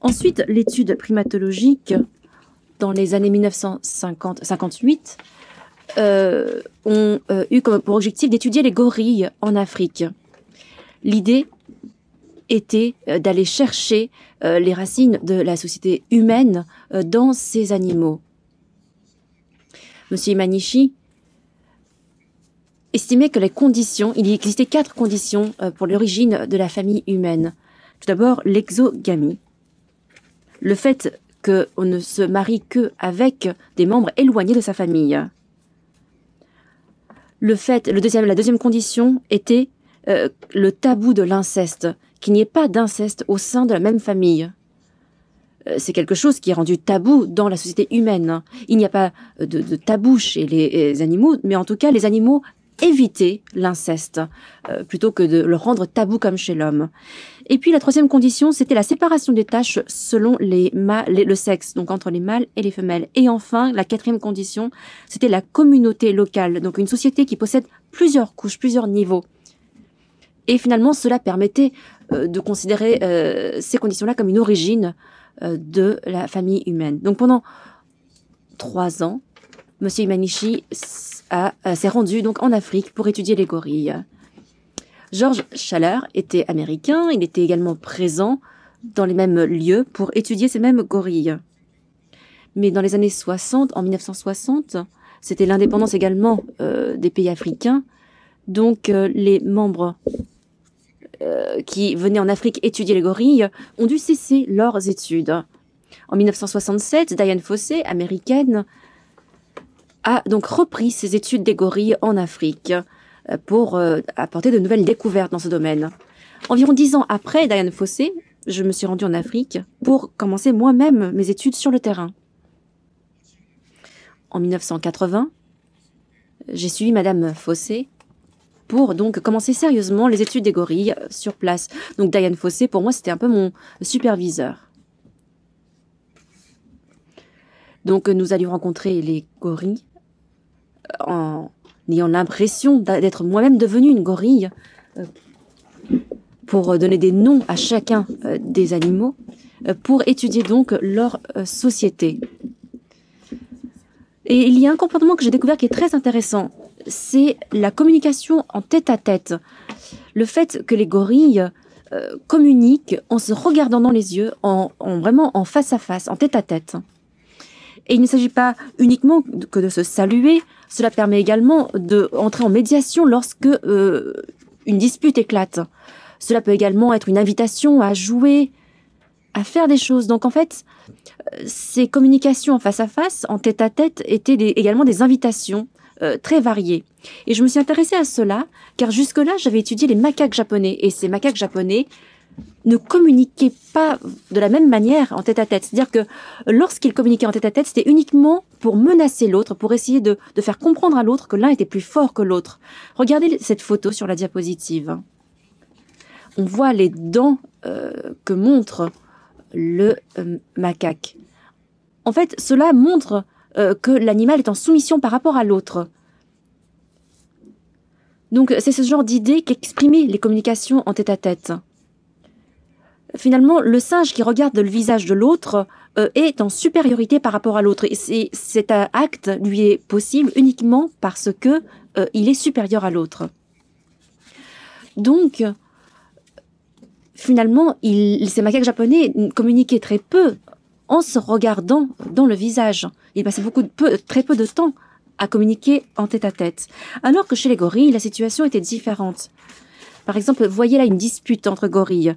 Ensuite, l'étude primatologique, dans les années 1958, euh, ont euh, eu comme pour objectif d'étudier les gorilles en Afrique. L'idée était euh, d'aller chercher euh, les racines de la société humaine dans ces animaux. Monsieur Imanishi estimait que les conditions, il existait quatre conditions pour l'origine de la famille humaine. Tout d'abord, l'exogamie, le fait qu'on ne se marie que avec des membres éloignés de sa famille. Le fait, le deuxième, la deuxième condition était euh, le tabou de l'inceste, qu'il n'y ait pas d'inceste au sein de la même famille. Euh, c'est quelque chose qui est rendu tabou dans la société humaine. Il n'y a pas euh, de, tabou chez les animaux, mais en tout cas, les animaux éviter l'inceste, euh, plutôt que de le rendre tabou comme chez l'homme. Et puis la troisième condition, c'était la séparation des tâches selon les le sexe, donc entre les mâles et les femelles. Et enfin, la quatrième condition, c'était la communauté locale, donc une société qui possède plusieurs couches, plusieurs niveaux. Et finalement, cela permettait euh, de considérer euh, ces conditions-là comme une origine de la famille humaine. Donc pendant trois ans, Monsieur Imanishi euh, s'est rendu donc en Afrique pour étudier les gorilles. George Schaller était américain, il était également présent dans les mêmes lieux pour étudier ces mêmes gorilles. Mais dans les années 60, en 1960, c'était l'indépendance également euh, des pays africains, donc euh, les membres qui venaient en Afrique étudier les gorilles ont dû cesser leurs études. En 1967, Diane Fossey, américaine, a donc repris ses études des gorilles en Afrique euh, pour euh, apporter de nouvelles découvertes dans ce domaine. Environ dix ans après Diane Fossé, je me suis rendue en Afrique pour commencer moi-même mes études sur le terrain. En 1980, j'ai suivi Madame Fossé pour donc commencer sérieusement les études des gorilles sur place. Donc Diane Fossé, pour moi, c'était un peu mon superviseur. Donc nous allions rencontrer les gorilles en ayant l'impression d'être moi-même devenue une gorille euh, pour euh, donner des noms à chacun euh, des animaux, pour étudier donc leur société. Et il y a un comportement que j'ai découvert qui est très intéressant, c'est la communication en tête-à-tête. Le fait que les gorilles communiquent en se regardant dans les yeux, en, vraiment en face à face, en tête-à-tête. tête à tête et il ne s'agit pas uniquement que de se saluer, cela permet également d'entrer entrer en médiation lorsque euh, une dispute éclate. Cela peut également être une invitation à jouer, à faire des choses. Donc en fait, ces communications en face à face, en tête à tête, étaient également des invitations euh, très variées. Et je me suis intéressée à cela, car jusque-là, j'avais étudié les macaques japonais. Et ces macaques japonais ne communiquaient pas de la même manière en tête-à-tête. C'est-à-dire que lorsqu'ils communiquaient en tête-à-tête, c'était uniquement pour menacer l'autre, pour essayer de, faire comprendre à l'autre que l'un était plus fort que l'autre. Regardez cette photo sur la diapositive. On voit les dents euh, que montre le euh, macaque. En fait, cela montre euh, que l'animal est en soumission par rapport à l'autre. Donc c'est ce genre d'idée qu'exprimaient les communications en tête-à-tête. tête à tête finalement, le singe qui regarde le visage de l'autre euh, est en supériorité par rapport à l'autre. Et cet euh, acte lui est possible uniquement parce que euh, il est supérieur à l'autre. Donc, finalement, ces macaques japonais communiquaient très peu en se regardant dans le visage. Ils passaient beaucoup très peu de temps à communiquer en tête à tête. Alors que chez les gorilles, la situation était différente. Par exemple, voyez là une dispute entre gorilles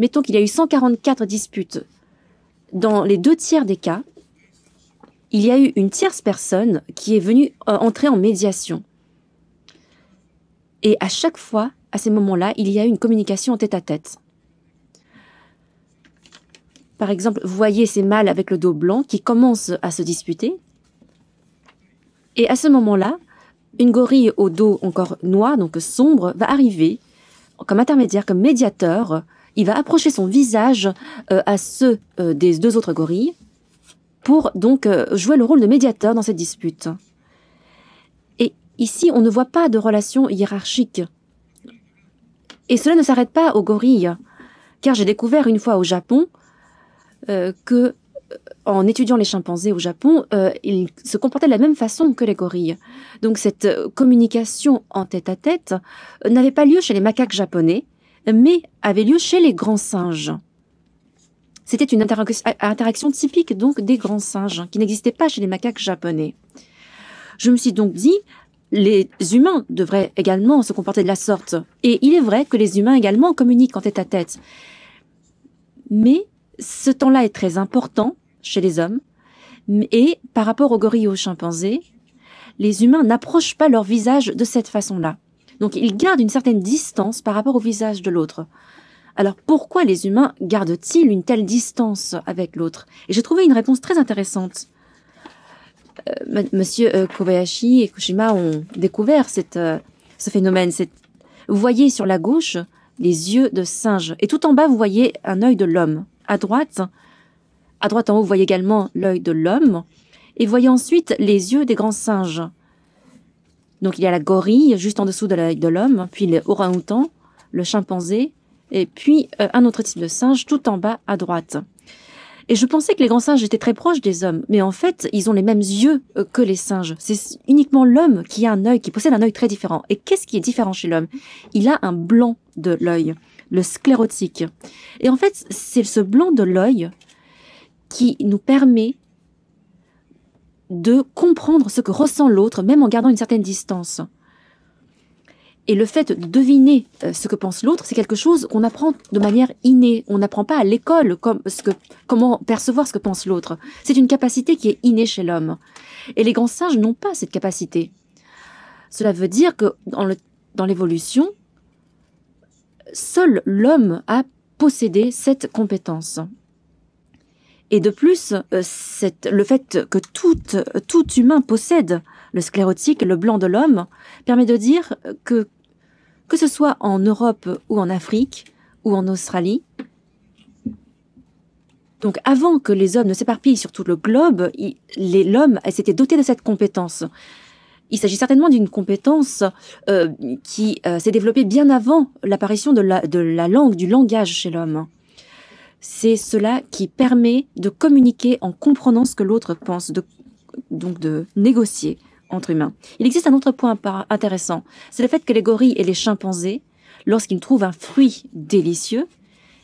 mettons qu'il y a eu 144 disputes. Dans les deux tiers des cas, il y a eu une tierce personne qui est venue euh, entrer en médiation. Et à chaque fois, à ces moments-là, il y a eu une communication en tête à -tête. Par exemple, vous voyez ces mâles avec le dos blanc qui commencent à se disputer. Et à ce moment-là, une gorille au dos encore noir, donc sombre, va arriver comme intermédiaire, comme médiateur, il va approcher son visage euh, à ceux euh, des deux autres gorilles pour donc euh, jouer le rôle de médiateur dans cette dispute. Et ici, on ne voit pas de relation hiérarchique. Et cela ne s'arrête pas aux gorilles, car j'ai découvert une fois au Japon que en étudiant les chimpanzés au Japon, ils se comportaient de la même façon que les gorilles. Donc cette communication en tête-à-tête n'avait pas lieu chez les macaques japonais, mais avait lieu chez les grands singes. C'était une interaction typique donc des grands singes, qui n'existait pas chez les macaques japonais. Je me suis donc dit, les humains devraient également se comporter de la sorte. Et il est vrai que les humains également communiquent en tête à tête. Mais ce temps-là est très important chez les hommes. Et par rapport aux gorilles et aux chimpanzés, les humains n'approchent pas leur visage de cette façon-là. Donc ils gardent une certaine distance par rapport au visage de l'autre. Alors pourquoi les humains gardent-ils une telle distance avec l'autre Et j'ai trouvé une réponse très intéressante. Euh, monsieur euh, Kobayashi et Kushima ont découvert euh, ce phénomène. Vous voyez sur la gauche les yeux de singe et tout en bas vous voyez un œil de l'homme. À droite, à droite en haut vous voyez également l'œil de l'homme et vous voyez ensuite les yeux des grands singes. Donc il y a la gorille juste en dessous de l'œil de l'homme, puis l'orang-outan, le chimpanzé, et puis euh, un autre type de singe tout en bas à droite. Et je pensais que les grands singes étaient très proches des hommes, mais en fait, ils ont les mêmes yeux euh, que les singes. C'est uniquement l'homme qui a un œil, qui possède un œil très différent. Et qu'est-ce qui est différent chez l'homme Il a un blanc de l'œil, le sclérotique. Et en fait, c'est ce blanc de l'œil qui nous permet de comprendre ce que ressent l'autre, même en gardant une certaine distance. Et le fait de deviner euh, ce que pense l'autre, c'est quelque chose qu'on apprend de manière innée. On n'apprend pas à l'école comme comment percevoir ce que pense l'autre. C'est une capacité qui est innée chez l'homme. Et les grands singes n'ont pas cette capacité. Cela veut dire que dans l'évolution, seul l'homme a possédé cette compétence. Et de plus, euh, le fait que tout, tout humain possède le sclérotique, le blanc de l'homme, permet de dire que, que ce soit en Europe ou en Afrique ou en Australie, donc avant que les hommes ne s'éparpillent sur tout le globe, l'homme s'était doté de cette compétence. Il s'agit certainement d'une compétence euh, qui euh, s'est développée bien avant l'apparition de la langue, du langage chez l'homme c'est cela qui permet de communiquer en comprenant ce que l'autre pense, donc de négocier entre humains. Il existe un autre point intéressant, c'est le fait que les gorilles et les chimpanzés, lorsqu'ils trouvent un fruit délicieux,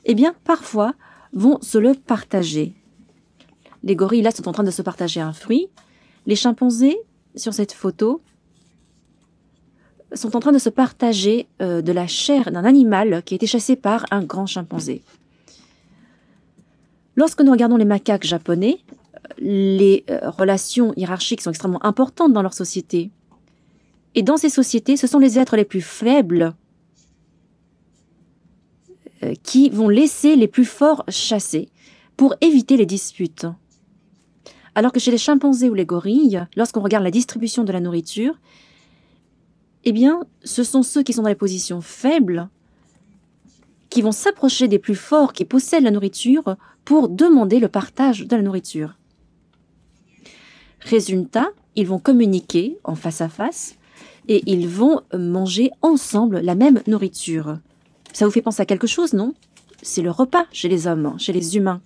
eh bien parfois vont se le partager. Les gorilles là sont en train de se partager un fruit. Les chimpanzés, sur cette photo, sont en train de se partager euh, de la chair d'un animal qui a été chassé par un grand chimpanzé. Lorsque nous regardons les macaques japonais, les euh, relations hiérarchiques sont extrêmement importantes dans leur société. Et dans ces sociétés, ce sont les êtres les plus faibles euh, qui vont laisser les plus forts chasser pour éviter les disputes. Alors que chez les chimpanzés ou les gorilles, lorsqu'on regarde la distribution de la nourriture, eh bien, ce sont ceux qui sont dans les positions faibles qui vont s'approcher des plus forts qui possèdent la nourriture pour demander le partage de la nourriture. Résultat, ils vont communiquer en face à face et ils vont manger ensemble la même nourriture. Ça vous fait penser à quelque chose, non C'est le repas chez les hommes, chez les humains.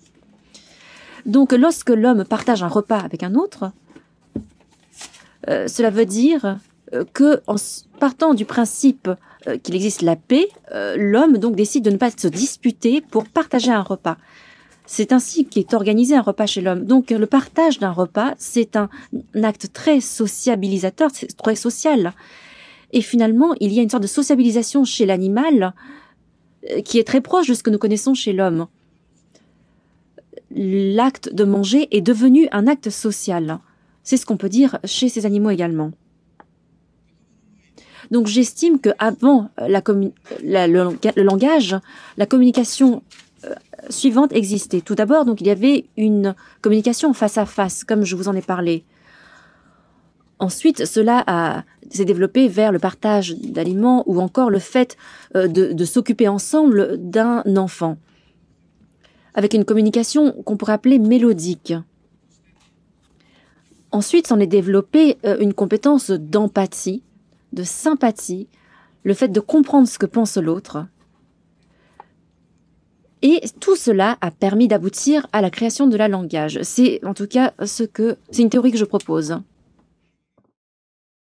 Donc lorsque l'homme partage un repas avec un autre, euh, cela veut dire euh, que, en partant du principe euh, qu'il existe la paix, euh, l'homme donc décide de ne pas se disputer pour partager un repas. C'est ainsi qu'est organisé un repas chez l'homme. Donc le partage d'un repas, c'est un, un, acte très sociabilisateur, très social. Et finalement, il y a une sorte de sociabilisation chez l'animal qui est très proche de ce que nous connaissons chez l'homme. L'acte de manger est devenu un acte social. C'est ce qu'on peut dire chez ces animaux également. Donc j'estime que avant euh, le, langage, la communication euh, suivante existait. Tout d'abord, donc il y avait une communication face à face, comme je vous en ai parlé. Ensuite, cela s'est développé vers le partage d'aliments ou encore le fait euh, de, s'occuper ensemble d'un enfant, avec une communication qu'on pourrait appeler mélodique. Ensuite, s'en est développée une compétence d'empathie, de sympathie, le fait de comprendre ce que pense l'autre. Et tout cela a permis d'aboutir à la création de la langage. C'est en tout cas ce que c'est une théorie que je propose.